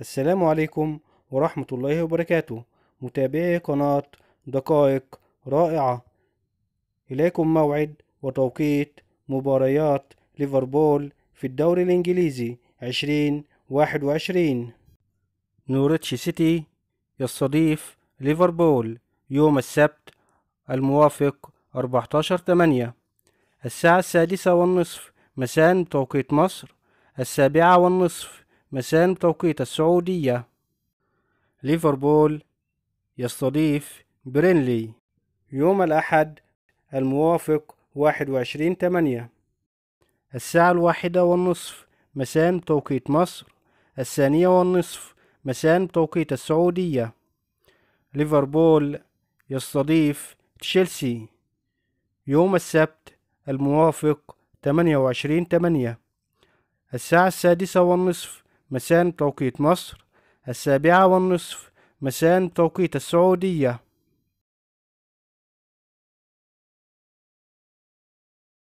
السلام عليكم ورحمة الله وبركاته متابعي قناة دقائق رائعة إليكم موعد وتوقيت مباريات ليفربول في الدوري الإنجليزي 2021 نورتش سيتي يستضيف ليفربول يوم السبت الموافق 14 8 الساعة السادسة والنصف مساء بتوقيت مصر السابعة والنصف مساء بتوقيت السعودية ليفربول يستضيف برينلي يوم الأحد الموافق 21 8 الساعة الواحدة والنصف مساء بتوقيت مصر الثانية والنصف مساء بتوقيت السعودية ليفربول يستضيف تشيلسي يوم السبت الموافق 28 8 الساعة السادسة والنصف مساء بتوقيت مصر السابعة والنصف مساء بتوقيت السعودية